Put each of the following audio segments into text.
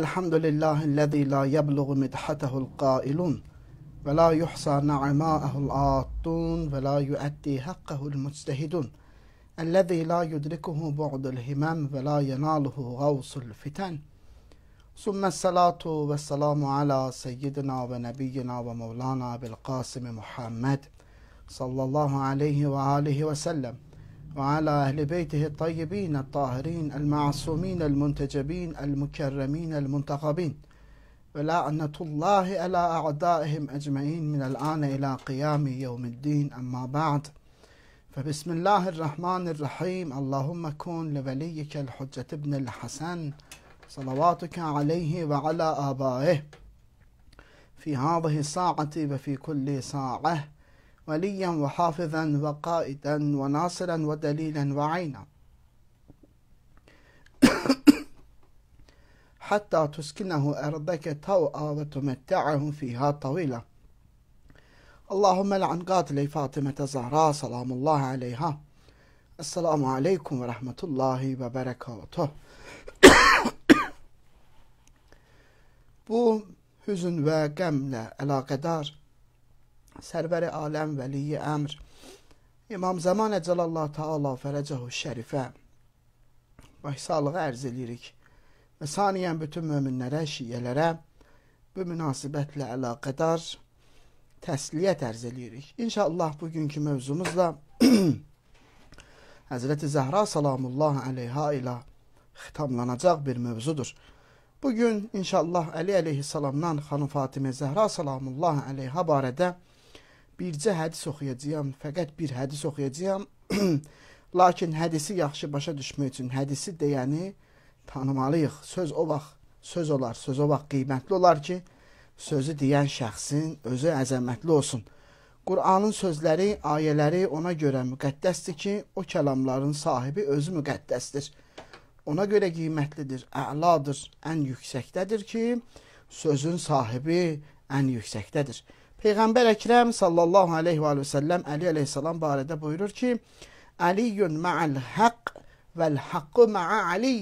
الحمد لله الذي لا يبلغ مدحته القائلون ولا يحصى نعماءه العاطون ولا يؤدي حقه المجتهدون الذي لا يدركه بعد الهمام ولا يناله غوص الفتن ثم الصلاة والسلام على سيدنا ونبينا ومولانا بالقاسم محمد صلى الله عليه وآله وسلم وعلى أهل بيته الطيبين الطاهرين المعصومين المنتجبين المكرمين المنتقبين ولعنة الله على أعدائهم أجمعين من الآن إلى قيام يوم الدين أما بعد فبسم الله الرحمن الرحيم اللهم كن لوليك الحجة ابن الحسن صلواتك عليه وعلى آبائه في هذه الساعة وفي كل ساعة وليا وحافظا وقائدا وناصرا ودليلا وعينا حتى تسكنه أرضك طوعا وتمتعه فيها طويلة اللهم لعن قاتلي فاطمة الزهراء سلام الله عليها السلام عليكم ورحمة الله وبركاته Bu hüzün ve gemle alakadar sərvəri aləm vəliyi əmr İmam Zaman Əcəlallahu Taala fərəcəhu şərifə başsağlığı ərz edirik və saniyən bütün möminlərə, şiyələrə bu münasibətlə əlaqədar təsliyyət ərz edirik. İnşallah bugünkü mövzumuzla Həzrəti Zəhra salamullah əleyha ilə xitamlanacaq bir mövzudur. Bu gün inşallah Əli əleyhissalamdan xanım Fatimə Zəhra salamullah əleyha barədə bircə hədis oxuyacağam, fəqət bir hədis oxuyacağam. Lakin hədisi yaxşı başa düşmək üçün hədisi deyəni tanımalıyıq. Söz o vaxt söz olar, söz o vaxt qiymətli olar ki, sözü deyən şəxsin özü əzəmətli olsun. Qur'anın sözləri, ayələri ona görə müqəddəsdir ki, o kəlamların sahibi özü müqəddəsdir. Ona görə qiymətlidir, əladır, ən yüksəkdədir ki, sözün sahibi ən yüksəkdədir. Peyğəmbər Əkrəm sallallahu aleyhi və səlləm Əli aleyhissalam barədə buyurur ki, Əliyyun ma'al haqq vəl haqqı ma'a Ali.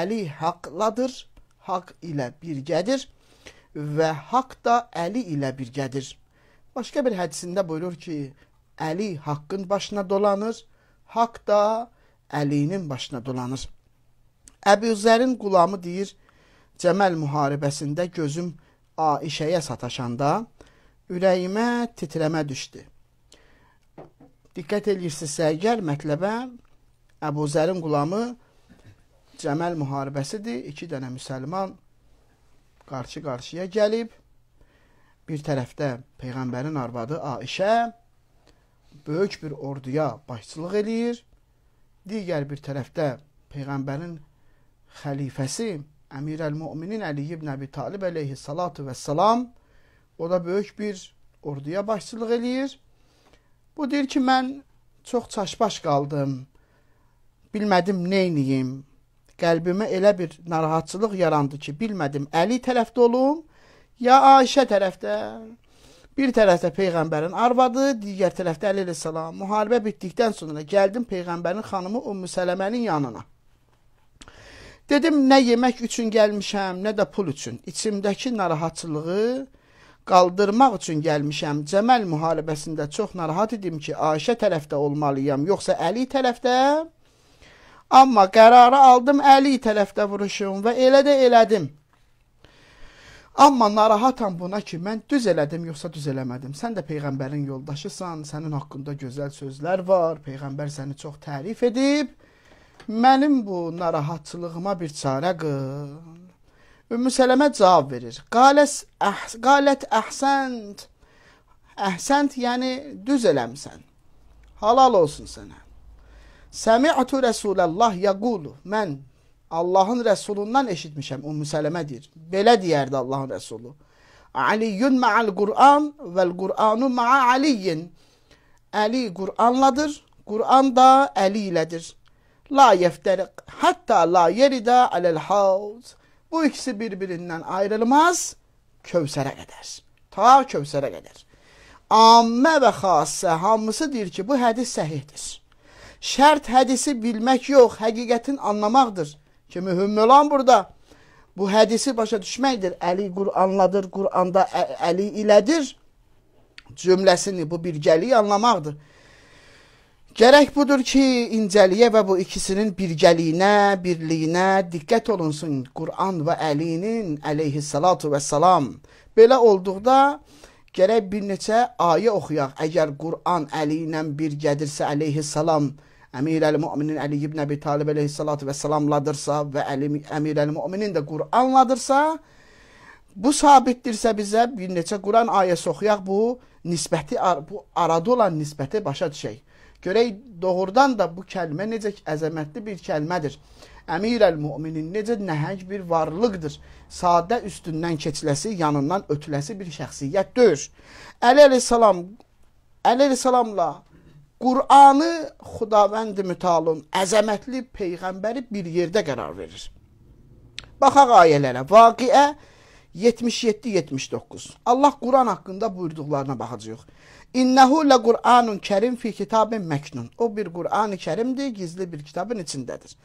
Əli haqqladır, haqq ilə birgədir və haqq da Əli ilə birgədir. Başqa bir hədisində buyurur ki, Əli haqqın başına dolanır, haqq da Əlinin başına dolanır. Əbu Zərin qulamı deyir, Cəməl müharibəsində gözüm Aişəyə sataşanda ürəyimə titrəmə düşdü. Diqqət edirsinizsə, gəl mətləbə Əbu Zərin qulamı Cəməl müharibəsidir. İki dənə müsəlman qarşı-qarşıya gəlib. Bir tərəfdə Peyğəmbərin arvadı Aişə böyük bir orduya başçılıq eləyir. Digər bir tərəfdə Peyğəmbərin xəlifəsi Əmirəl-Müminin Əli ibn Əbi Talib əleyhissalatu vesselam O da böyük bir orduya başçılıq eləyir. Bu deyir ki, mən çox çaşbaş qaldım. Bilmədim neyniyim. Qəlbimə elə bir narahatçılıq yarandı ki, bilmədim Əli tərəfdə olum ya Ayşə tərəfdə. Bir tərəfdə peyğəmbərin arvadı, digər tərəfdə Əli əleyhissalam. Müharibə bitdikdən sonra gəldim peyğəmbərin xanımı Ümmü Sələmənin yanına. Dedim nə yemək üçün gəlmişəm, nə də pul üçün. İçimdəki narahatçılığı qaldırmaq üçün gəlmişəm. Cəməl müharibəsində çox narahat idim ki, Ayşə tərəfdə olmalıyam, yoxsa Əli tərəfdə? Amma qərarı aldım Əli tərəfdə vuruşum və elə də elədim. Amma narahatam buna ki, mən düz elədim, yoxsa düz eləmədim. Sən də peyğəmbərin yoldaşısan, sənin haqqında gözəl sözlər var, peyğəmbər səni çox tərif edib. Mənim bu narahatçılığıma bir çarə qıl. Ümmü Sələmə cavab verir. Qales əh, eh, qalət əhsənt. Əhsənt yani düz eləmsən. Halal olsun sənə. Səmi'tu Rəsuləllah yəqulu. Mən Allahın Rəsulundan eşitmişəm. Ümmü Sələmə deyir. Belə deyərdi Allahın Rəsulu. Aliyyun ma'al Qur'an vəl Qur'anu ma'a Aliyyin. Ali Qur'anladır. Qur'an da Əli ilədir. La yəftəriq. hatta la yeridə aləl havz. Bu ikisi birbirinden ayrılmaz Kövsərə qədər. Ta Kövsərə qədər. Ammə və xassə hamısıdır ki, bu hədis səhihdir. Şərt hədisi bilmək yox, həqiqətin anlamaqdır ki, mühüm olan burada bu hədisi başa düşməkdir. Əli Qur'anladır, Qur'anda Əli ilədir cümləsini, bu birgəliyi anlamaqdır. Gərək budur ki, incəliyə və bu ikisinin birgəliyinə, birliyinə diqqət olunsun Quran və Əlinin əleyhissalatu vəssalam. Belə olduqda gərək bir neçə ayə oxuyaq. Əgər Quran Əli ilə birgədirsə əleyhissalam, Əmirəl-Möminin Əli ibn Əbi Talib əleyhissalatu vəssalamladırsa və Əmirəl-Möminin də Quranladırsa, bu sabitdirsə bizə bir neçə Quran ayəsi oxuyaq bu nisbəti bu arada olan nisbəti başa düşək. Görək doğrudan da bu kəlmə necə əzəmətli bir kəlmədir. Əmirəl-Möminin necə nəhəng bir varlıqdır. Sadə üstündən keçiləsi, yanından ötüləsi bir şəxsiyyətdir. Əli əleyhissalam Əli əleyhissalamla Qur'anı Xudavənd Mütalın əzəmətli peyğəmbəri bir yerdə qərar verir. Baxaq ayələrə. Vaqiə 77-79. Allah Quran haqqında buyurduqlarına baxacağıq. İnnehu le Kur'anun kerim fi kitabin meknun. O bir Kur'an-ı kerimdir, gizli bir kitabın içindedir.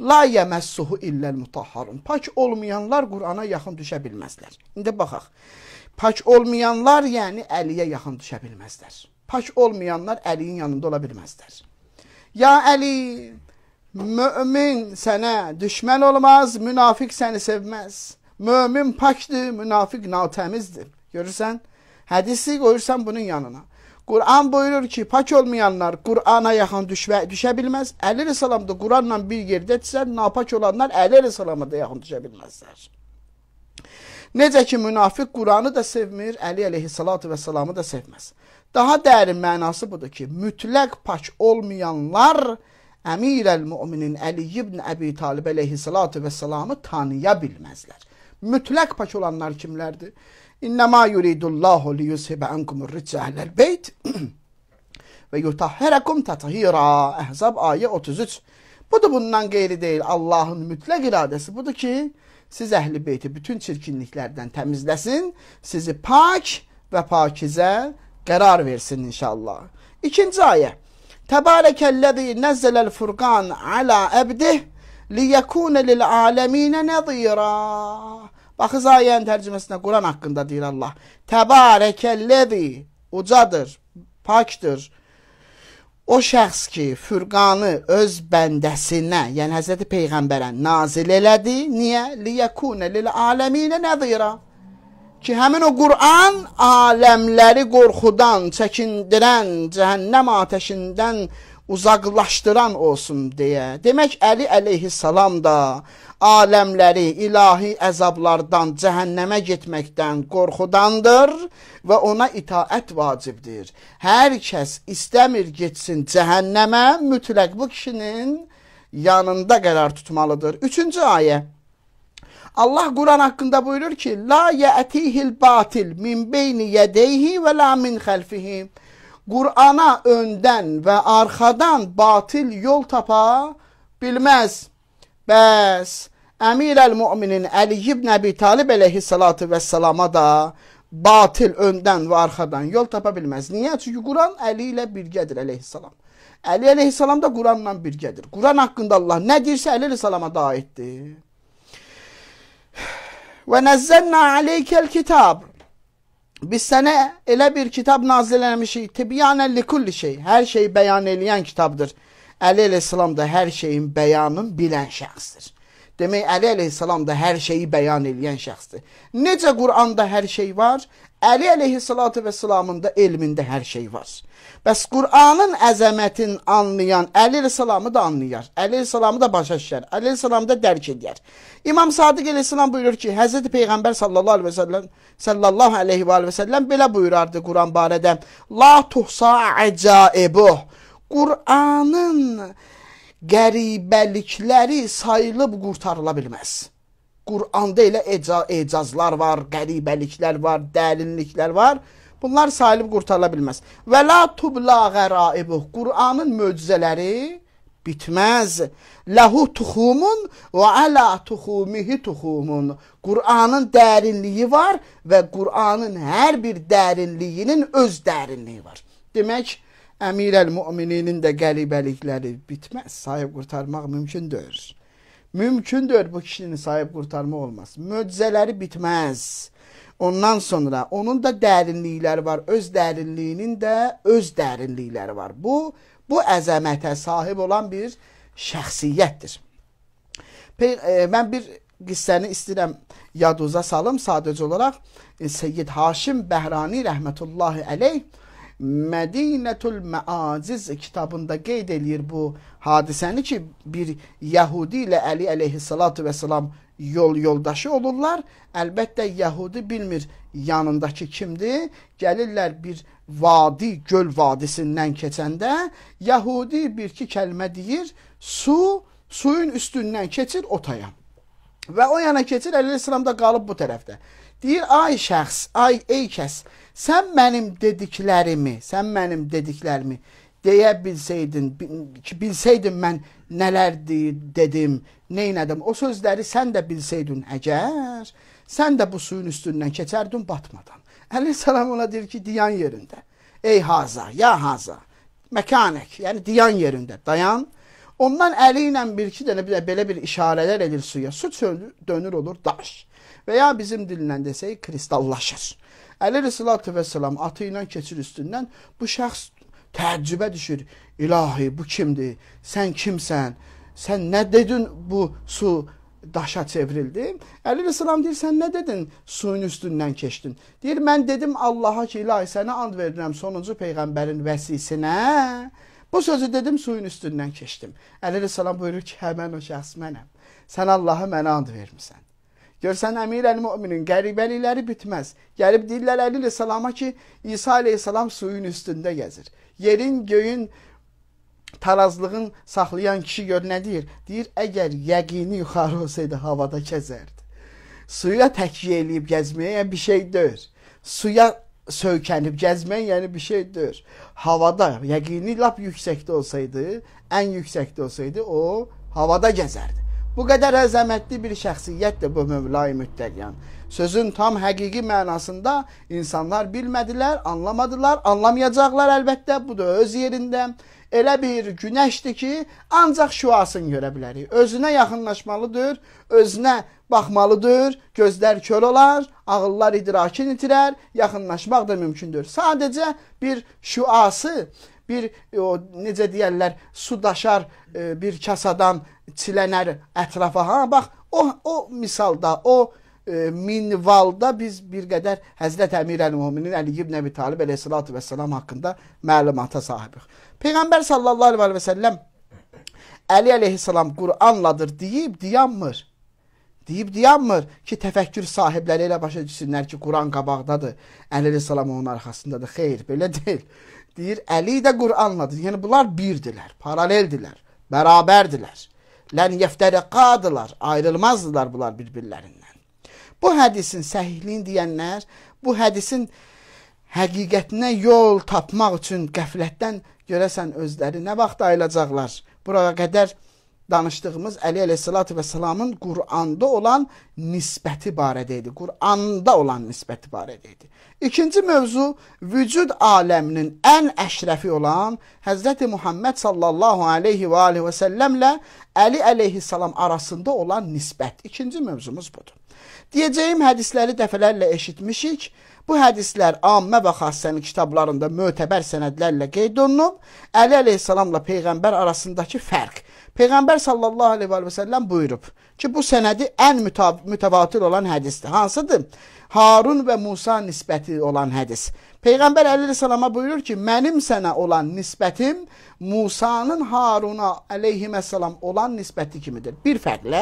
La yemessuhu illel mutahharun. Pak olmayanlar Kur'ana yaxın düşə bilməzlər. İndi baxaq. Pak olmayanlar yəni Əliyə yaxın düşə bilməzlər. Pak olmayanlar Əliyin yanında ola bilməzlər. Ya Əli, mümin sənə düşmən olmaz, münafiq səni sevməz. Mömin pakdır, münafiq natəmizdir. Görürsən? Hədisi qoyursan bunun yanına. Kur'an buyurur ki, pak olmayanlar Kur'an'a yaxın düşmə, düşə bilməz. Əli Rəsəlam da Qur'anla bir yerdədirsə, napak olanlar Əli Rəsəlama da yaxın düşə bilməzlər. Necə ki, münafiq Qur'anı da sevmir, Əli əleyhissalatu vəssalamı da sevməz. Daha dərin mənası budur ki, mütləq pak olmayanlar Əmirəl-Müminin Əli ibn Əbi Talib əleyhissalatu vəssalamı tanıya bilməzlər. Mütləq pak olanlar kimlərdir? İnnemâ yuridullahu li yuzhibe ankumur riccâhlel beyt ve yutahherakum tathira. Ehzab ayı 33. Bu da bundan qeyri deyil. Allahın mütləq iradəsi budur ki, siz əhli beyti bütün çirkinliklərdən təmizləsin, sizi pak və pakizə qərar versin inşallah. İkinci ayə. Təbarəkəlləzi nəzzələl furqan alə əbdih liyəkunə lil aləminə nəzirah. Baxız ayənin tərcüməsində Quran haqqında deyir Allah. Təbarəkəlləzi ucadır, pakdır. O şəxs ki, Fürqanı öz bəndəsinə, yəni Həzrəti Peyğəmbərə nazil elədi. Niyə? Liyəkunə lil aləminə nəzira. Ki, həmin o Quran aləmləri qorxudan, çəkindirən, cəhənnəm atəşindən uzaqlaşdıran olsun deyə. Demək Əli əleyhissalam da aləmləri ilahi əzablardan, cəhənnəmə getməkdən qorxudandır və ona itaət vacibdir. Hər kəs istəmir getsin cəhənnəmə, mütləq bu kişinin yanında qərar tutmalıdır. 3-cü ayə Allah Quran haqqında buyurur ki: "La ya'tihil batil min beyni yedeyhi ve la min halfihi." Qurana öndən və arxadan batil yol tapa bilməz. Bəs Əmirəl-Müminin Əli ibn Əbi Talib əleyhissalatu vəssalama da batil öndən və arxadan yol tapa bilməz. Niyə? Çünki Quran Əli ilə birgədir əleyhissalam. Əli əleyhissalam da Quranla birgədir. Quran haqqında Allah nə deyirsə Əli əleyhissalama da aiddir. Və nəzzəlna aleykəl kitab Biz sene ele bir kitap nazilemişi şey, tibyanen likulli şey. Her şeyi beyan eleyen kitaptır. Ali aleyhisselam da her şeyin beyanın bilen şahsdır. Demək, Əli əleyhissalam da hər şeyi bəyan edən şəxsdir. Necə Quranda hər şey var, Əli əleyhissalatu vesselamın da elmində hər şey var. Bəs Quranın əzəmətini anlayan Əli əleyhissalamı da anlayar. Əli əleyhissalamı da başa düşər. Əli əleyhissalamı da dərk edər. İmam Sadiq əleyhissalam buyurur ki, Həzrət Peyğəmbər sallallahu əleyhi və səlləm sallallahu əleyhi və səlləm belə buyurardı Quran barədə. La tuhsa əcaibə. Quranın qəribəlikləri sayılıb qurtarıla bilməz. Quranda elə eca ecazlar var, qəribəliklər var, dəlinliklər var. Bunlar sayılıb qurtarıla bilməz. Və la tubla qəraibu. Qur'anın möcüzələri bitməz. Lahu tuxumun və ala tuxumihi tuxumun. Qur'anın dərinliyi var və Qur'anın hər bir dərinliyinin öz dərinliyi var. Demək, Əmirəl mümininin də qəlibəlikləri bitməz. Sahib qurtarmaq mümkündür. Mümkündür bu kişinin sahib qurtarmaq olmaz. Möcüzələri bitməz. Ondan sonra onun da dərinlikləri var. Öz dərinliyinin də öz dərinlikləri var. Bu bu əzəmətə sahib olan bir şəxsiyyətdir. Pe e, mən bir qissəni istəyirəm yadunuza salım sadəcə olaraq e, Seyyid Haşim Bəhrani rəhmətullahi əleyh Mədinətul Məaziz kitabında qeyd eləyir bu hadisəni ki, bir Yahudi ilə Əli əleyhissalatu vesselam yol yoldaşı olurlar. Əlbəttə Yahudi bilmir yanındakı kimdir. Gəlirlər bir vadi, göl vadisindən keçəndə Yahudi bir-iki kəlmə deyir, su suyun üstündən keçir o taya. Və o yana keçir, Əleyhissalam da qalıb bu tərəfdə. Deyir, ay şəxs, ay ey kəs, sen benim dediklerimi, sen benim dediklerimi deyə bilseydin, ki bilseydin mən nələrdi dedim, neynədim, o sözleri sen de bilseydin eğer, sen de bu suyun üstünden keçərdin batmadan. Əleyhissalam ona deyir ki, diyan yerinde. Ey Haza, ya Haza, məkanək, yani diyan yerinde dayan. Ondan əli bir iki tane bir belə bir işarələr edir suya. Su dönür olur daş. Veya bizim dilindən desək kristallaşır. Əli Rəsulullah vesselam atı ilə keçir üstündən. Bu şəxs təəccübə düşür. İlahi, bu kimdir? Sən kimsən? Sən nə dedin bu su daşa çevrildi. Əli Rəsəlam deyir, sən nə dedin? Suyun üstündən keçdin. Deyir, mən dedim Allaha ki, ilahi sənə and verirəm sonuncu peyğəmbərin vəsisinə. Bu sözü dedim, suyun üstündən keçdim. Əli Rəsəlam buyurur ki, həmən o şəxs mənəm. Sən Allaha mənə and vermisən. Görsən əmir əl-müminin qəribəlikləri bitməz. Gəlib deyirlər Əli əleyhissalama ki, İsa əleyhissalam suyun üstündə gəzir. Yerin, göyün tarazlığın saxlayan kişi gör nə deyir? Deyir, əgər yəqini yuxarı olsaydı havada kəzərdi. Suya təkyə eləyib gəzməyə yəni bir şey deyir. Suya söykənib gəzmək yəni bir şey deyil. Havada yəqini lap yüksəkdə olsaydı, ən yüksəkdə olsaydı o havada gəzərdi. Bu qədər əzəmətli bir şəxsiyyətdir bu Mövlai Müttəqiyan. Sözün tam həqiqi mənasında insanlar bilmədilər, anlamadılar, anlamayacaqlar əlbəttə. Bu da öz yerində elə bir günəşdir ki, ancaq şüasını görə bilərik. Özünə yaxınlaşmalıdır, özünə baxmalıdır, gözlər kör olar, ağıllar idrakını itirər, yaxınlaşmaq da mümkündür. Sadəcə bir şüası, bir e, o necə deyirlər, su daşar e, bir kasadan çilənər ətrafa. Ha bax o o misalda, o e, minvalda biz bir qədər Həzrət Əmirəl-Möminin Əli ibn Əbi Talib əleyhissalatu vesselam haqqında məlumata sahibik. Peyğəmbər sallallahu əleyhi və səlləm Əli əleyhissalam Qur'anladır deyib dayanmır deyib dayanmır ki, təfəkkür sahibləri elə başa düşsünlər ki, Quran qabaqdadır, Əli əleyhissalam onun arxasındadır. Xeyr, belə deyil. Deyir, Əli də Qur'anladır. Yəni bunlar birdirlər, paraleldirlər, bərabərdirlər. Lən yəftərəqadılar, ayrılmazdılar bunlar bir-birlərindən. Bu hədisin səhihliyini deyənlər, bu hədisin həqiqətinə yol tapmaq üçün qəflətdən görəsən özləri nə vaxt ayılacaqlar? Buraya qədər danışdığımız Əli əleyhissalatü vəssalamın Quranda olan nisbəti barədə idi. Quranda olan nisbəti barədə idi. İkinci mövzu vücud aləminin ən əşrəfi olan Həzrəti Muhammed sallallahu alayhi və alihi və səlləmlə Əli əleyhissalam arasında olan nisbət. İkinci mövzumuz budur. Deyəcəyim hədisləri dəfələrlə eşitmişik. Bu hədislər ammə və xassənin kitablarında mötəbər sənədlərlə qeyd olunub. Əli əleyhissalamla peyğəmbər arasındakı fərq Peyğəmbər sallallahu aleyhi və səlləm buyurub ki, bu sənədi ən mütəvatir olan hədisdir. Hansıdır? Harun və Musa nisbəti olan hədis. Peyğəmbər əleyhissalama buyurur ki, mənim sənə olan nisbətim Musanın Haruna əleyhissalam olan nisbəti kimidir. Bir fərqlə,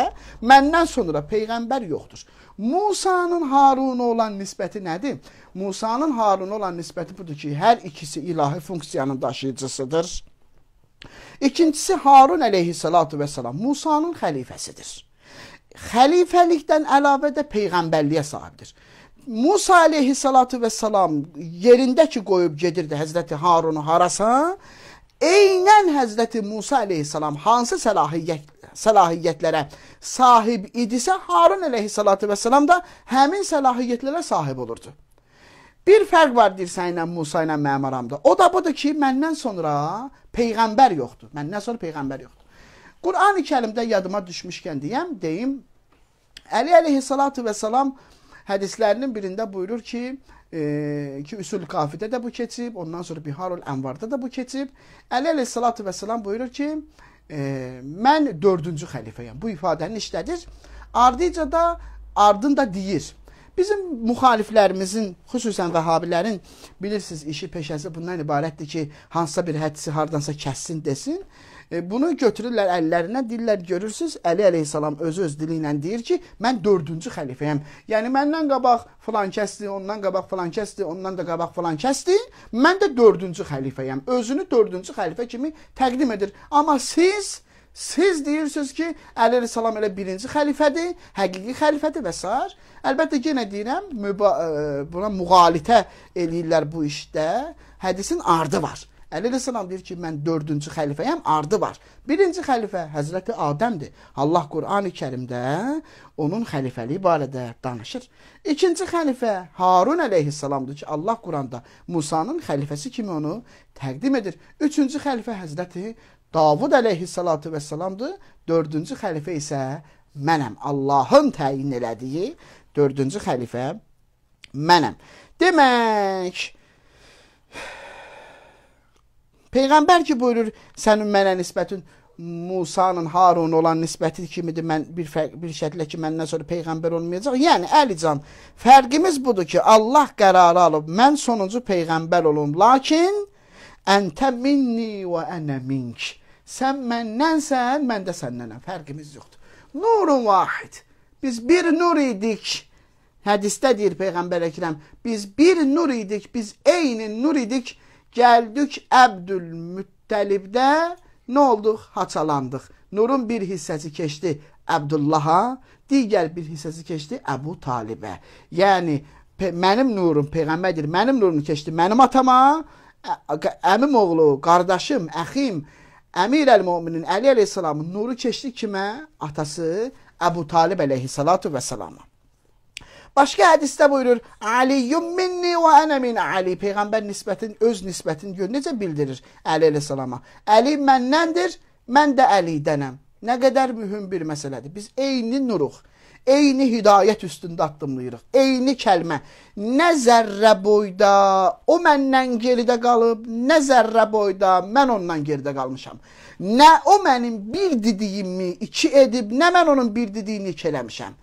məndən sonra peyğəmbər yoxdur. Musanın Haruna olan nisbəti nədir? Musanın Haruna olan nisbəti budur ki, hər ikisi ilahi funksiyanın daşıyıcısıdır. İkincisi Harun əleyhissalatu vesselam Musanın xəlifəsidir. Xəlifəlikdən əlavə də peyğəmbərliyə sahibdir. Musa əleyhissalatu vesselam yerində ki qoyub gedirdi Həzrəti Harunu harasa, eynən Həzrəti Musa əleyhissalam hansı səlahiyyət səlahiyyətlərə sahib idisə, Harun əleyhissalatu vesselam da həmin səlahiyyətlərə sahib olurdu. Bir fərq var dirsə ilə Musa ilə mənim aramda. O da budur ki, məndən sonra peyğəmbər yoxdur. Məndən sonra peyğəmbər yoxdur. Qurani Kərimdə yadıma düşmüşkən deyəm, deyim. Əli əleyhissalatu və salam hədislərinin birində buyurur ki, e, ki Üsul Qafidə də bu keçib, ondan sonra Biharul Ənvarda da bu keçib. Əli əleyhissalatu və salam buyurur ki, e, mən 4-cü xəlifəyəm. Bu ifadəni işlədir. Ardıca da ardında deyir. Bizim müxaliflərimizin, xüsusən vəhabilərin bilirsiniz işi peşəsi bundan ibarətdir ki, hansısa bir hədisi hardansa kəssin desin. E, bunu götürürlər əllərinə, dillər görürsüz. Əli əleyhissalam özü öz dili ilə deyir ki, mən 4-cü xəlifəyəm. Yəni məndən qabaq filan kəsdi, ondan qabaq filan kəsdi, ondan da qabaq filan kəsdi. Mən də 4-cü xəlifəyəm. Özünü 4-cü xəlifə kimi təqdim edir. Amma siz Siz deyirsiniz ki, Əli əleyhissalam elə birinci xəlifədir, həqiqi xəlifədir və s. Əlbəttə yenə deyirəm, müba, e, buna müğalitə eləyirlər bu işdə. Hədisin ardı var. Əli əleyhissalam deyir ki, mən 4-cü xəlifəyəm, ardı var. Birinci xəlifə Həzrəti Adəmdir. Allah Qurani-Kərimdə onun xəlifəliyi barədə danışır. İkinci xəlifə Harun əleyhissalamdır ki, Allah Quranda Musanın xəlifəsi kimi onu təqdim edir. Üçüncü xəlifə Həzrəti Davud əleyhissalatu vesselamdır. Dördüncü xəlifə isə mənəm. Allahın təyin elədiyi dördüncü xəlifə mənəm. Demək Peyğəmbər ki buyurur, sənin mənə nisbətin Musanın Harun olan nisbəti kimidir. Mən bir fərq, bir şəkildə ki məndən sonra peyğəmbər olmayacaq. Yəni Əlican, fərqimiz budur ki, Allah qərarı alıb mən sonuncu peyğəmbər olum. Lakin Əntə minni və ənə mink. Sən məndənsən, mən də səndənəm. Fərqimiz yoxdur. Nurun vahid. Biz bir nur idik. Hədisdə deyir Peyğəmbər Əkrəm, biz bir nur idik, biz eyni nur idik. Gəldik Əbdülmüttəlibdə nə olduq? Haçalandıq. Nurun bir hissəsi keçdi Əbdullaha, digər bir hissəsi keçdi Əbu Talibə. Yəni, mənim nurum Peyğəmbərdir, mənim nurum keçdi mənim atama, əmim oğlu, qardaşım, əxim, Əmir əl-Möminin Əli əleyhissalamın nuru keçdi kimə? Atası Əbu Talib əleyhissalatu vəssalama. Başqa hədisdə buyurur: "Aliyyun minni və ana min Ali." Peyğəmbər nisbətin öz nisbətini gör necə bildirir Əli əleyhissalama. Əli məndəndir, mən də Əlidənəm. Nə qədər mühüm bir məsələdir. Biz eyni nuruq eyni hidayət üstündə addımlayırıq. Eyni kəlmə. Nə zərrə boyda o məndən geridə qalıb, nə zərrə boyda mən ondan geridə qalmışam. Nə o mənim bir dediyimi iki edib, nə mən onun bir dediyini iki eləmişəm.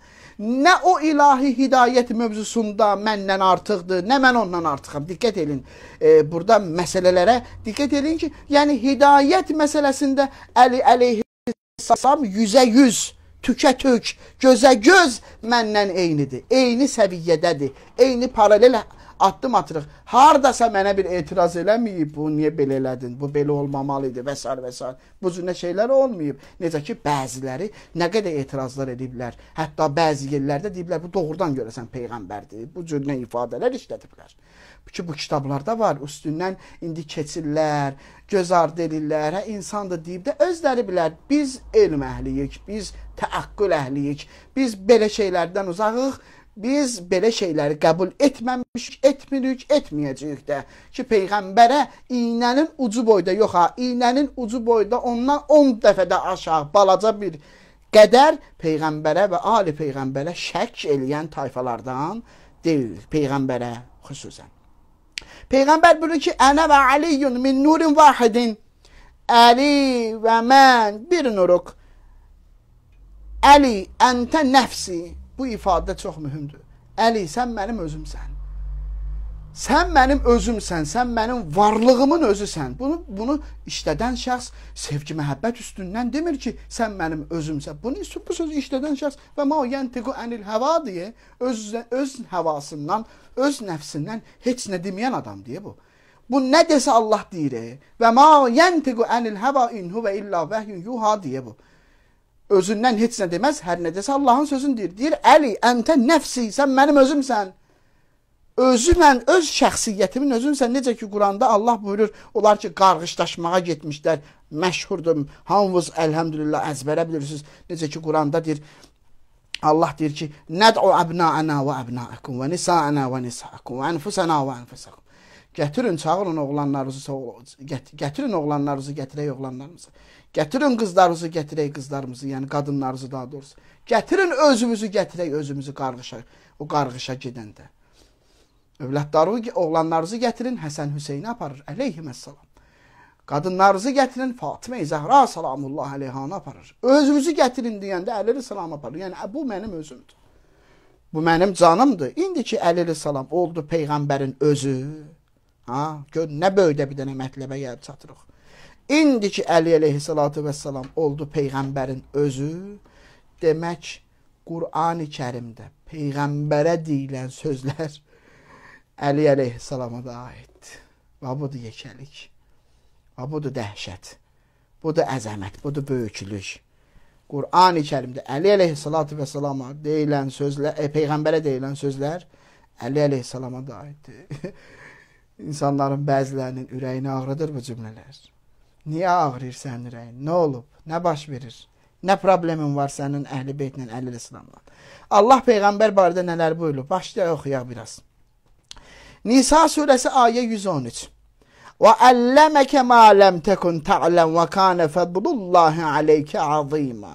Nə o ilahi hidayət mövzusunda məndən artıqdır, nə mən ondan artıqam. Diqqət edin, e, burada məsələlərə diqqət edin ki, yəni hidayət məsələsində Əli əleyhissalam 100-ə 100, -100 tükə tük, gözə göz məndən eynidir. Eyni səviyyədədir. Eyni paralel addım atırıq. Hardasa mənə bir etiraz eləməyib, bu niyə belə elədin, bu belə olmamalı idi və s. və s. Bu cür şeylər olmayıb. Necə ki, bəziləri nə qədər etirazlar ediblər. Hətta bəzi yerlərdə deyiblər, bu doğrudan görəsən peyğəmbərdir. Bu cür nə ifadələr işlədiblər. Ki bu kitablarda var, üstündən indi keçirlər, göz ardı edirlər, hə insandır deyib də özləri bilər. Biz elm əhliyik, biz təəqqül əhliyik. Biz belə şeylərdən uzağıq. Biz belə şeyləri qəbul etməmişik, etmirik, etməyəcəyik də ki, peyğəmbərə iynənin ucu boyda yox ha, iynənin ucu boyda ondan 10 on dəfə də aşağı balaca bir qədər peyğəmbərə və ali peyğəmbərə şək eləyən tayfalardan deyil, peyğəmbərə xüsusən. Peyğəmbər buyurur ki, "Ənə və Aliyun min nurin vahidin." Əli və mən bir nuruq. Əli, əntə nəfsi. Bu ifadə çox mühümdür. Əli, sən mənim özümsən. Sən mənim özümsən, sən mənim varlığımın özüsən. Bunu bunu işlədən şəxs sevgi, məhəbbət üstündən demir ki, sən mənim özümsən. Bunu bu sözü işlədən şəxs və ma yantiqu anil hava deyə öz öz havasından, öz nəfsindən heç nə deməyən adam deyə bu. Bu nə desə Allah deyir. Və ma yantiqu anil hava in huwa illa vahyun yuha deyə bu özündən heç nə deməz, hər nə desə Allahın sözünü deyir. Deyir, Əli, əntə nəfsi, sən mənim özümsən. Özü mən, öz şəxsiyyətimin özümsən. Necə ki, Quranda Allah buyurur, onlar ki, qarğışdaşmağa getmişlər, məşhurdum, hamınız əlhəmdülillah əzbərə bilirsiniz. Necə ki, Quranda deyir, Allah deyir ki, nəd'u əbnaəna və əbnaəkum və nisaəna və nisaəkum və ənfusəna və ənfusəkum. Gətirin, çağırın oğlanlarınızı, gət gətirin oğlanlarınızı, gətirək oğlanlarımızı. Gətirin qızlarınızı, gətirək qızlarımızı, yəni qadınlarınızı daha doğrusu. Gətirin özümüzü, gətirək özümüzü qarğışa, o qarğışa gedəndə. Övladlarınızı, oğlanlarınızı gətirin, Həsən Hüseyni aparır, əleyhissalam. Qadınlarınızı gətirin, Fatimə Zəhra salamullah əleyhanı aparır. Özünüzü gətirin deyəndə Əli salam aparır. Yəni bu mənim özümdür. Bu mənim canımdır. İndiki Əli salam oldu peyğəmbərin özü. Ha, gör nə böyüdə bir dənə mətləbə gəlib çatırıq. İndiki Əli əleyhissalatu vesselam oldu peyğəmbərin özü. Demək Qurani-Kərimdə peyğəmbərə deyilən sözlər Əli əleyhissalama da aiddir. Və budur yekəlik. Və budur dəhşət. Budur əzəmət, budur böyüklük. Qurani-Kərimdə Əli əleyhissalatu vesselama deyilən sözlər, e, peyğəmbərə deyilən sözlər Əli əleyhissalama da aiddir. İnsanların bəzilərinin ürəyini ağrıdır bu cümlələr. Niyə ağrıyır sənin ürəyin? Nə olub? Nə baş verir? Nə problemin var sənin əhl-i beytlə, əhl-i İslamla? Allah peyğəmbər barədə nələr buyurub? Başlayaq oxuyaq biraz. Nisa surəsi ayə 113. Və əlləməkə ma ləm təkun ta'ləm və kana fədlullahi aleykə azima.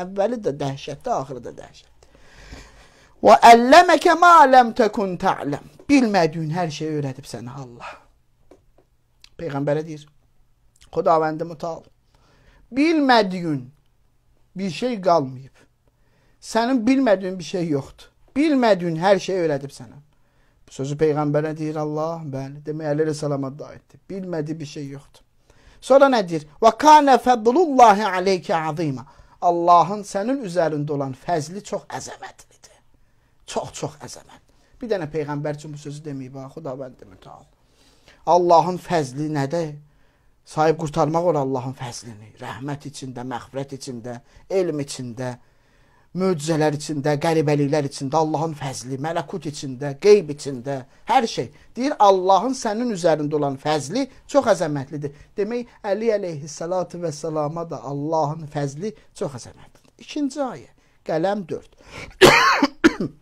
Əvvəli də dəhşətli, axırı da dəhşət. Və əlləməkə ma ləm təkun ta'ləm. Bilmədiyin hər şeyi öyrədib sənə Allah. Peyğəmbərə deyir: Xudavəndi mutal. Bilmədiyin bir şey qalmayıb. Sənin bilmədiyin bir şey yoxdur. Bilmədiyin hər şeyi öyrədib sənə. Bu sözü peyğəmbərə deyir Allah. Bəli, demək Əli rəsələmə da etdi. Bilmədiyi bir şey yoxdur. Sonra nə deyir? Və kana fədlullahi aleyke azima. Allahın sənin üzərində olan fəzli çox əzəmətlidir. Çox-çox əzəmətlidir. Bir dənə peyğəmbər üçün bu sözü deməyib, ha, Xudavənd demir taal. Allahın fəzli nədir? Sahib qurtarmaq olar Allahın fəzlini. Rəhmət içində, məğfirət içində, elm içində, möcüzələr içində, qəribəliklər içində, Allahın fəzli, mələkut içində, qeyb içində, hər şey. Deyir Allahın sənin üzərində olan fəzli çox əzəmətlidir. Demək Əli əleyhissalatu vessalama da Allahın fəzli çox əzəmətlidir. İkinci ayə, qələm 4.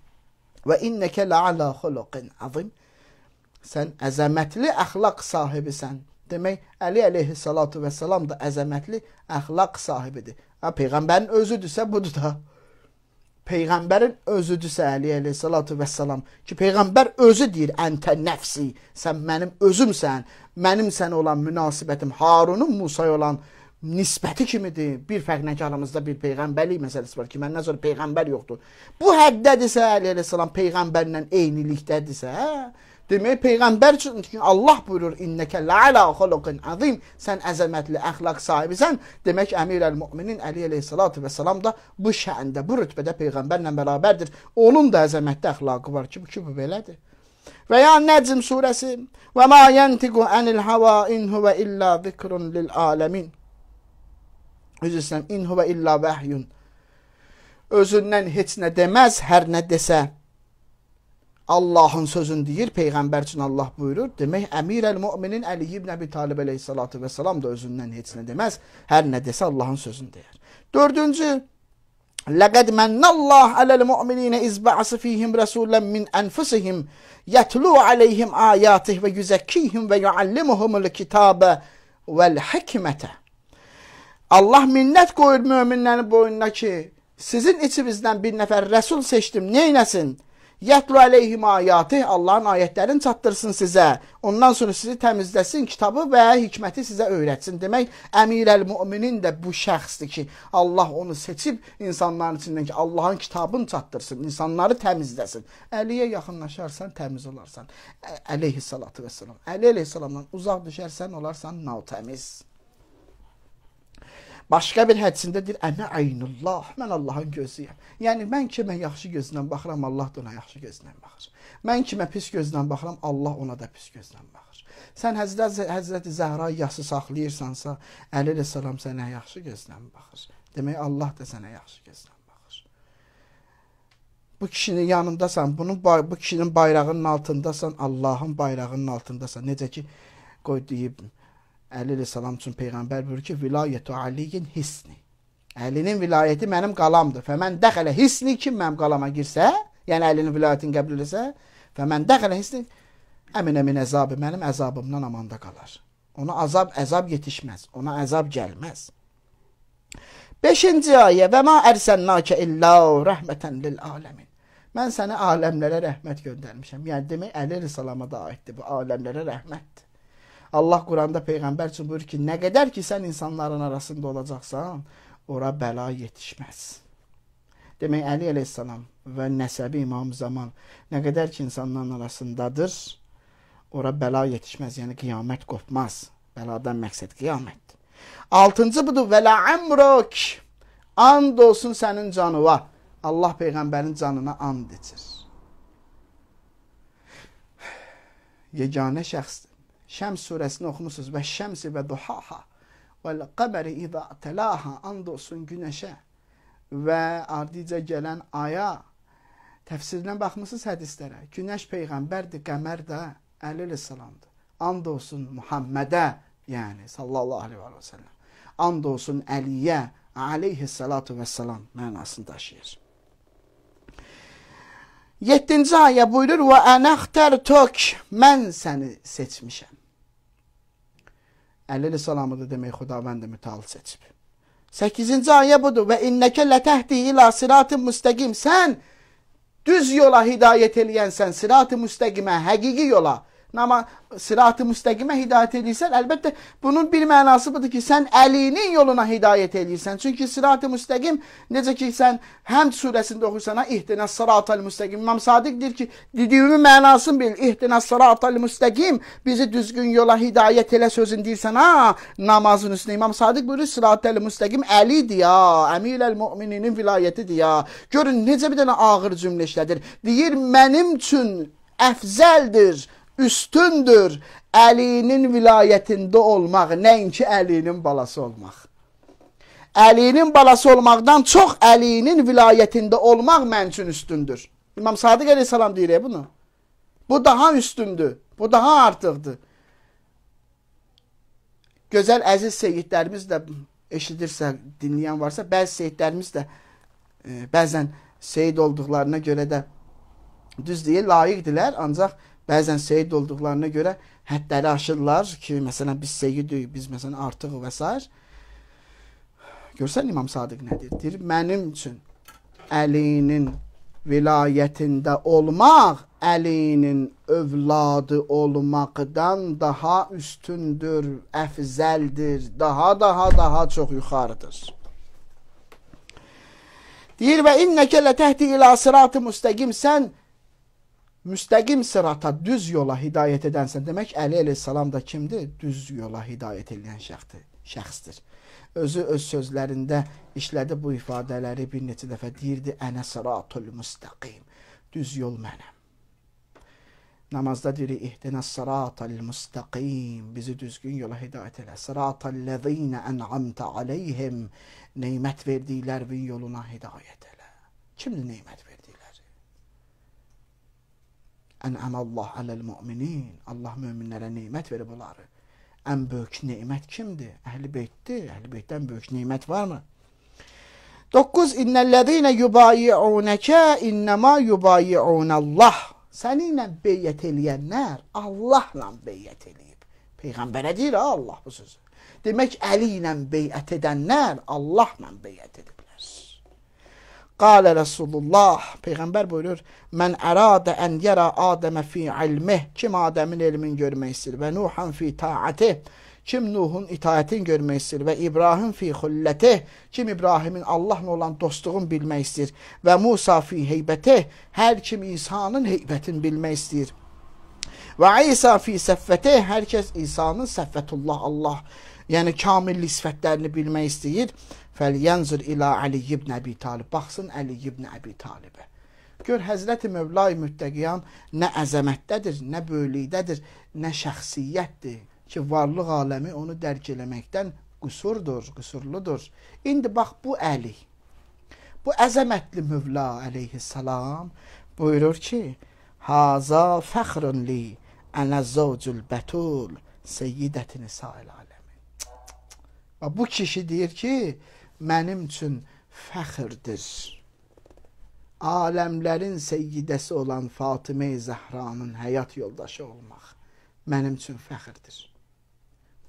Və innəkə ləala xuluqin azim. Sən əzəmətli əxlaq sahibisən. Demək, Əli əleyhissalatu vəssalam da əzəmətli əxlaq sahibidir. Ha, Peyğəmbərin özüdürsə, budur da. Peyğəmbərin özüdürsə Əli əleyhissalatu vəssalam ki, Peyğəmbər özü deyir, əntə nəfsi, sən mənim özümsən, mənimsən olan münasibətim, Harunun Musaya olan münasibətim, nisbəti kimidir. Bir fərq nə ki, aramızda bir peyğəmbərlik məsələsi var ki, məndən sonra peyğəmbər yoxdur. Bu həddədirsə, Əli əleyhissalam peyğəmbərlə eynilikdədirsə, hə? demək peyğəmbər üçün ki, Allah buyurur, "İnnekə la'ala xuluqin azim." Sən əzəmətli əxlaq sahibisən. Demək Əmirül-Möminin Əli əleyhissalatu vesselam da bu şəəndə, bu rütbədə peyğəmbərlə bərabərdir. Onun da əzəmətli əxlaqı var ki, bu ki bu belədir. Və ya Nəcm surəsi: "Və ma yantiqu anil hava in huwa illa zikrun lil alamin." müzisyen in huve illa vehyun. Özündən heç nə deməz, hər nə desə. Allahın sözün deyir, Peyğəmbər üçün Allah buyurur. Demək, Əmir el müminin Əli ibn Əbi Talib əleyhissalatü vəssalam da özündən heç nə deməz, hər nə desə Allahın sözünü deyər. Dördüncü, لَقَدْ مَنَّ اللّٰهُ عَلَى الْمُؤْمِنِينَ اِذْ بَعْسَ ف۪يهِمْ رَسُولًا مِنْ أَنْفُسِهِمْ يَتْلُوا عَلَيْهِمْ آيَاتِهِ وَيُزَكِّيهِمْ وَيُعَلِّمُهُمُ الْكِتَابَ وَالْحِكْمَةَ Allah minnət qoyur möminlərin boynuna ki, sizin içinizdən bir nəfər rəsul seçdim, neynəsin? Yətlu əleyhim ayatı, Allahın ayətlərini çatdırsın sizə. Ondan sonra sizi təmizləsin, kitabı və hikməti sizə öyrətsin. Demək, Əmirəl-Möminin də bu şəxsdir ki, Allah onu seçib insanların içindən ki, Allahın kitabını çatdırsın, insanları təmizləsin. Əliyə yaxınlaşarsan, təmiz olarsan. Əleyhissalatu vesselam. Əli əleyhissalamdan uzaq düşərsən, olarsan natəmiz. Başqa bir hədisində deyir: "Ənə aynullah, mən Allahın gözüyəm." Yəni mən kimə yaxşı gözlə baxıram, Allah da ona yaxşı gözlə baxır. Mən kimə pis gözlə baxıram, Allah ona da pis gözlə baxır. Sən Həzrət Həzrəti Zəhra yası saxlayırsansa, Əli rəssalam sənə yaxşı gözlə baxır. Demək Allah da sənə yaxşı gözlə baxır. Bu kişinin yanındasan, bunun bu kişinin bayrağının altındasan, Allahın bayrağının altındasan. Necə ki qoy deyib Əli əleyhissalam üçün peyğəmbər buyurur ki, vilayətu aliyin hisni. Əlinin vilayəti mənim qalamdır. Fəmən dəxələ hisni kim mənim qalama girsə, yəni əlinin vilayətini qəbul eləsə, fəmən dəxələ hisni əminə min əzabı mənim əzabımdan amanda qalar. Ona azab əzab yetişməz, ona əzab gəlməz. 5-ci ayə: "Və ma ərsəlnakə illə rəhmətən lil aləmin." Mən səni aləmlərə rəhmət göndərmişəm. Yəni demək Əli rəsəlamə da aiddir bu aləmlərə rəhmətdir. Allah Quranda Peyğəmbər üçün buyurur ki, nə qədər ki sən insanların arasında olacaqsan, ora bəla yetişməz. Demək Əli əleyhissalam və nəsəbi İmam Zaman nə qədər ki insanların arasındadır, ora bəla yetişməz, yəni qiyamət qopmaz. Bəladan məqsəd qiyamətdir. 6-cı budur vələ əmrok. And olsun sənin canına. Allah peyğəmbərin canına and içir. Yeganə şəxsdir Şəms surəsini oxumusuz və şəmsi və duhaha və qəbəri izə təlaha and olsun günəşə və ardicə gələn aya təfsirinə baxmısınız hədislərə. Günəş peyğəmbərdir, qəmər də əleyhissalamdır. And olsun Muhammədə, yəni sallallahu əleyhi və səlləm. And olsun Əliyə, aleyhissalatu vesselam mənasını daşıyır. 7-ci ayə buyurur: "Və ənəxtər tök mən səni seçmişəm." Əlil salamı da demək Xudavənd mütəal seçib. 8-ci ayə budur. Və innəkə lətəhdi ilə siratın müstəqim. Sən düz yola hidayət eləyənsən, siratı müstəqimə, həqiqi yola nama sirat-ı müstəqimə hidayət edirsən, əlbəttə bunun bir mənası budur ki, sən əlinin yoluna hidayət edirsən. Çünki sirat-ı müstəqim necə ki, sən həmd surəsində oxursan, ihtinəs sirat-ı müstəqim. İmam Sadiq deyir ki, dediyimin mənasını bil, ihtinəs sirat-ı müstəqim, bizi düzgün yola hidayət elə sözün deyirsən, ha, namazın üstündə. İmam Sadiq buyurur, sirat-ı müstəqim əlidir ya, əmirəl müminin vilayətidir ya. Görün necə bir dənə ağır cümlə işlədir. Deyir, mənim üçün əfzəldir üstündür Əlinin vilayətində olmaq, nəinki Əlinin balası olmaq. Əlinin balası olmaqdan çox Əlinin vilayətində olmaq mənim üçün üstündür. İmam Sadiq əleyhissalam deyir bunu. Bu daha üstündür. Bu daha artıqdır. Gözəl əziz seyidlərimiz də eşidirsə, dinləyən varsa, bəzi seyidlərimiz də e, bəzən seyid olduqlarına görə də düz deyil, layiqdirlər, ancaq bəzən seyid olduqlarına görə həddləri aşırlar ki, məsələn biz seyidik, biz məsələn artıq və s. Görsən İmam Sadiq nə deyir? Deyir, mənim üçün Əlinin vilayətində olmaq Əlinin övladı olmaqdan daha üstündür, əfzəldir, daha daha daha çox yuxarıdır. Deyir və innəkə lətəhdi ilə sıratı müstəqim sən müstəqim sırata, düz yola hidayət edənsə, demək Əli əleyhissalam da kimdir? Düz yola hidayət edən şəxsdir. Şəxsdir. Özü öz sözlərində işlədi bu ifadələri bir neçə dəfə deyirdi. Ənə sıratul müstəqim. Düz yol mənəm. Namazda deyirik ihdina sıratal müstəqim. Bizi düzgün yola hidayət elə. Sıratal lezina en'amta aleyhim. Nemət verdiklərinin yoluna hidayət elə. Kimdir nemət verdi? Ənəmə Allah aləl müminin. Allah möminlərə nemət verib onları. Ən böyük nemət kimdir? Əhl-i beytdir. Əhl-i beytdən böyük nemət varmı? 9. İnnellezine yubayi'unke innema yubayi'unallah. Səninlə beyət eləyənlər Allahla beyət eləyib. Peyğəmbərə deyir Allah bu sözü. Demək əli ilə beyət edənlər Allahla beyət edir. Qalə Resulullah, Peyğəmbər buyurur, mən əradə ən yərə Adəmə fi ilmih, kim Adəmin elmin görmək istəyir və Nuhan fi taati, kim Nuhun itaətini görmək istəyir və İbrahim fi xülləti, kim İbrahimin Allahla olan dostluğunu bilmək istəyir və Musa fi heybəti, hər kim İsa'nın heybətini bilmək istəyir və İsa fi səffəti, hər kəs İsa'nın səffətullah Allah Yəni kamillik sifətlərini bilmək istəyir. Fəlyanzur ilə Ali ibn Əbi Talib. Baxsın Ali ibn Əbi Talibə. Gör Həzrəti Mövlay müttəqiyan nə əzəmətdədir, nə böyüklükdədir, nə şəxsiyyətdir ki, varlıq aləmi onu dərk eləməkdən qüsurdur, qüsurludur. İndi bax bu Əli. Bu əzəmətli Mövla əleyhissalam buyurur ki, Haza fəxrun li ənə zəvcül bətul seyyidətini sail alə. Bu kişi deyir ki, mənim üçün fəxrdir. Aləmlərin seyyidəsi olan Fatimə-i Zəhranın həyat yoldaşı olmaq mənim üçün fəxrdir.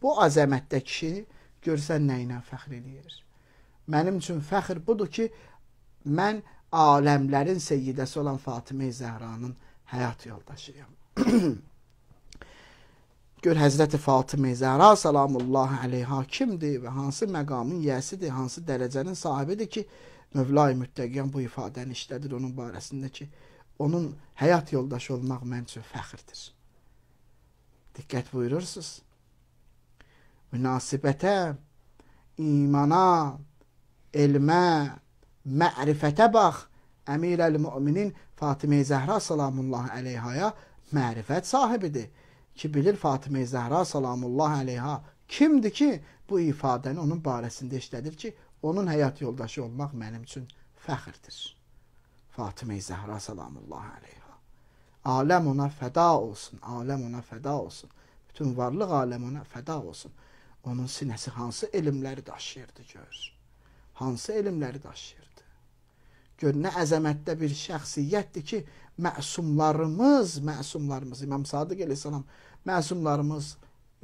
Bu əzəmətdə kişi görsən nə ilə fəxr eləyir. Mənim üçün fəxr budur ki, mən aləmlərin seyyidəsi olan Fatimə-i Zəhranın həyat yoldaşıyam. Gör Həzrəti Fatimə Zəhra salamullah əleyha kimdir və hansı məqamın yəsidir, hansı dərəcənin sahibidir ki, Mövlay müttəqiyan bu ifadəni işlədir onun barəsində ki, onun həyat yoldaşı olmaq mən üçün fəxirdir. Diqqət buyurursunuz. Münasibətə, imana, elmə, mərifətə bax. Əmir əl-Müminin Fatimə Zəhra salamullah əleyhaya mərifət sahibidir ki, bilir Fatimə Zəhra salamullah əleyha kimdir ki, bu ifadəni onun barəsində işlədir ki, onun həyat yoldaşı olmaq mənim üçün fəxrdir. Fatimə Zəhra salamullah əleyha. Aləm ona fəda olsun, aləm ona fəda olsun. Bütün varlıq aləm ona fəda olsun. Onun sinəsi hansı elmləri daşıyırdı gör. Hansı elmləri daşıyırdı. Gör, nə əzəmətdə bir şəxsiyyətdir ki, məsumlarımız, məsumlarımız, İmam Sadıq əleyhissalam, məsumlarımız,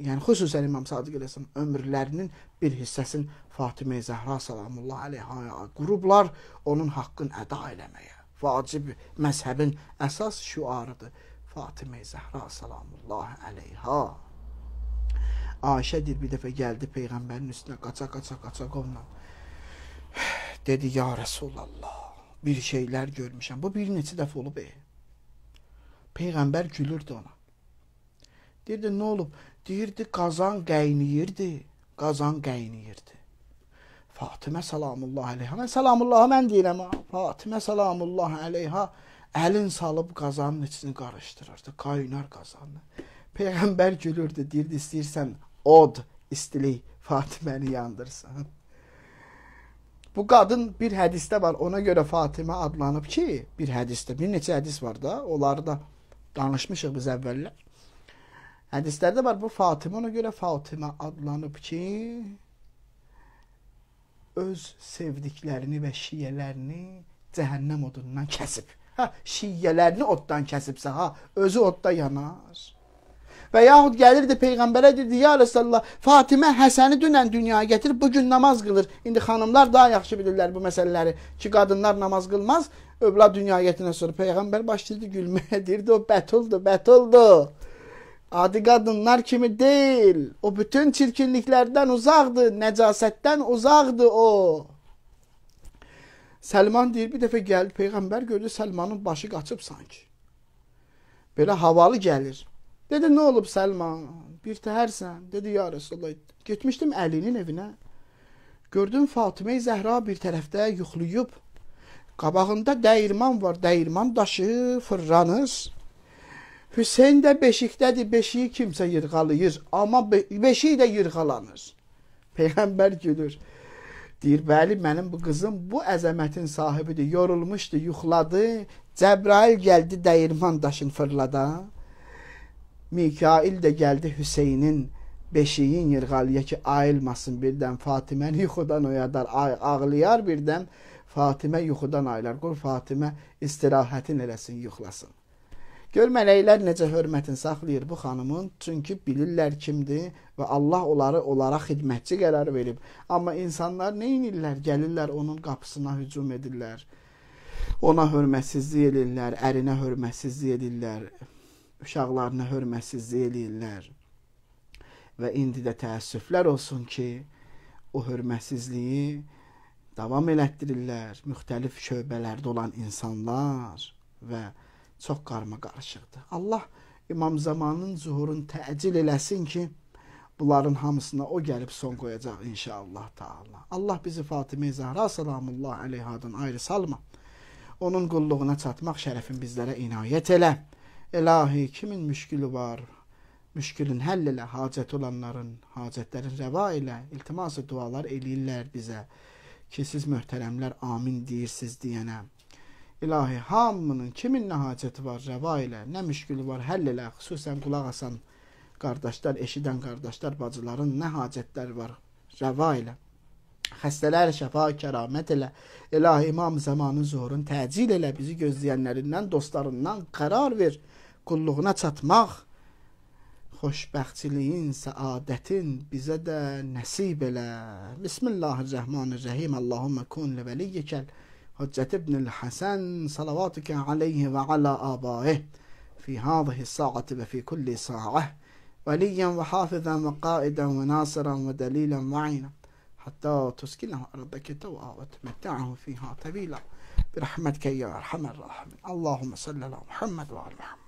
yəni xüsusən İmam Sadıq əleyhissalam ömürlərinin bir hissəsini Fatimə Zəhra sallallahu əleyhə qurublar onun haqqını əda eləməyə. Vacib məzhəbin əsas şüarıdır. Fatimə Zəhra sallallahu əleyhə. Ayşə deyir bir dəfə gəldi peyğəmbərin üstünə qaça-qaça qaça qovla. Dedi ya Rəsulullah bir şeylər görmüşəm. Bu bir neçə dəfə olub. E. Peyğəmbər gülürdü ona. Deyirdi, nə olub? Deyirdi, qazan qaynayırdı. Qazan qaynayırdı. Fatimə salamullah əleyhə. Mən salamullah mən deyirəm ha. Fatimə salamullah əleyhə əlin salıb qazanın içini qarışdırırdı. Qaynar qazanı. Peyğəmbər gülürdü, deyirdi, istəyirsən od istilik Fatiməni yandırsın. Bu qadın bir hədisdə var. Ona görə Fatimə adlanıb ki, bir hədisdə. Bir neçə hədis var da. Onları da danışmışıq biz əvvəllər. Hədislərdə var bu Fatimə. Ona görə Fatimə adlanıb ki, öz sevdiklərini və şiyələrini cəhənnəm odundan kəsib. Hə, şiyələrini oddan kəsibsə, ha, hə, özü odda yanar. Və yaxud gəlirdi Peyğəmbərə dedi, ya Rəsallah, Fatimə Həsəni dünən dünyaya gətirib, bugün namaz qılır. İndi xanımlar daha yaxşı bilirlər bu məsələləri ki, qadınlar namaz qılmaz, övlad dünyaya gətirəndən sonra Peyğəmbər başladı gülməyə, deyirdi, o bətuldur, bətuldur. Adi qadınlar kimi deyil. O bütün çirkinliklərdən uzaqdır, nəcasətdən uzaqdır o. Səlman deyir, bir dəfə gəldi, Peyğəmbər gördü, Səlmanın başı qaçıb sanki. Belə havalı gəlir. Dedi, nə olub Səlman? Birtəhərsən. Dedi, ya Resulullah, getmişdim Əlinin evinə. Gördüm Fatimə Zəhra bir tərəfdə yuxlayıb. Qabağında dəyirman var, dəyirman daşı, fırranır. Hüseyn də beşikdədir, beşiyi kimsə yırğalayır, amma be beşiyi də yırğalanır. Peyğəmbər gülür. Deyir, bəli, mənim bu qızım bu əzəmətin sahibidir, yorulmuşdu, yuxladı, Cəbrail gəldi dəyirman daşını fırlada. Mikail də gəldi Hüseynin beşiyin yırğalıya ki, ayılmasın birdən Fatiməni yuxudan oyadar, ağlayar birdən Fatimə yuxudan ayılar. Qur Fatimə istirahətin eləsin, yuxlasın. Gör mələklər necə hörmətin saxlayır bu xanımın, çünki bilirlər kimdir və Allah onları onlara xidmətçi qərar verib. Amma insanlar nə edirlər? Gəlirlər onun qapısına hücum edirlər. Ona hörmətsizlik edirlər, ərinə hörmətsizlik edirlər uşaqlarına hörmətsizlik eləyirlər. Və indi də təəssüflər olsun ki, o hörmətsizliyi davam elətdirirlər müxtəlif şöbələrdə olan insanlar və çox qarma qarışıqdır. Allah İmam Zamanın zuhurun təcil eləsin ki, bunların hamısına o gəlib son qoyacaq inşallah Taala. Allah bizi Fatimə Zəhra sallallahu əleyhadan ayrı salma. Onun qulluğuna çatmaq şərəfin bizlərə inayət elə. Elahi kimin müşkülü var? Müşkülün həll elə, hacət olanların, hacətlərin rəva ilə iltiması dualar eləyirlər bizə ki, siz möhtərəmlər amin deyirsiz deyənə. İlahi, hamının kimin nə hacəti var, rəva ilə, nə müşkülü var, həll elə, xüsusən qulaq asan qardaşlar, eşidən qardaşlar, bacıların nə hacətləri var, rəva ilə. Xəstələr şəfa, kəramət elə. İlahi imam zamanı zuhurun təcil elə bizi gözləyənlərindən, dostlarından qərar ver. Qulluğuna, qulluğuna çatmaq xoşbəxtçiliyin, səadətin bizə də nəsib elə. Bismillahirrahmanirrahim. Allahumma kun li veliyyikəl حجة ابن الحسن صلواتك عليه وعلى آبائه في هذه الساعة وفي كل ساعة وليا وحافظا وقائدا وناصرا ودليلا معينا حتى تسكنه أرضك توعى وتمتعه فيها طويلا برحمتك يا أرحم الراحمين اللهم صل على محمد وعلى محمد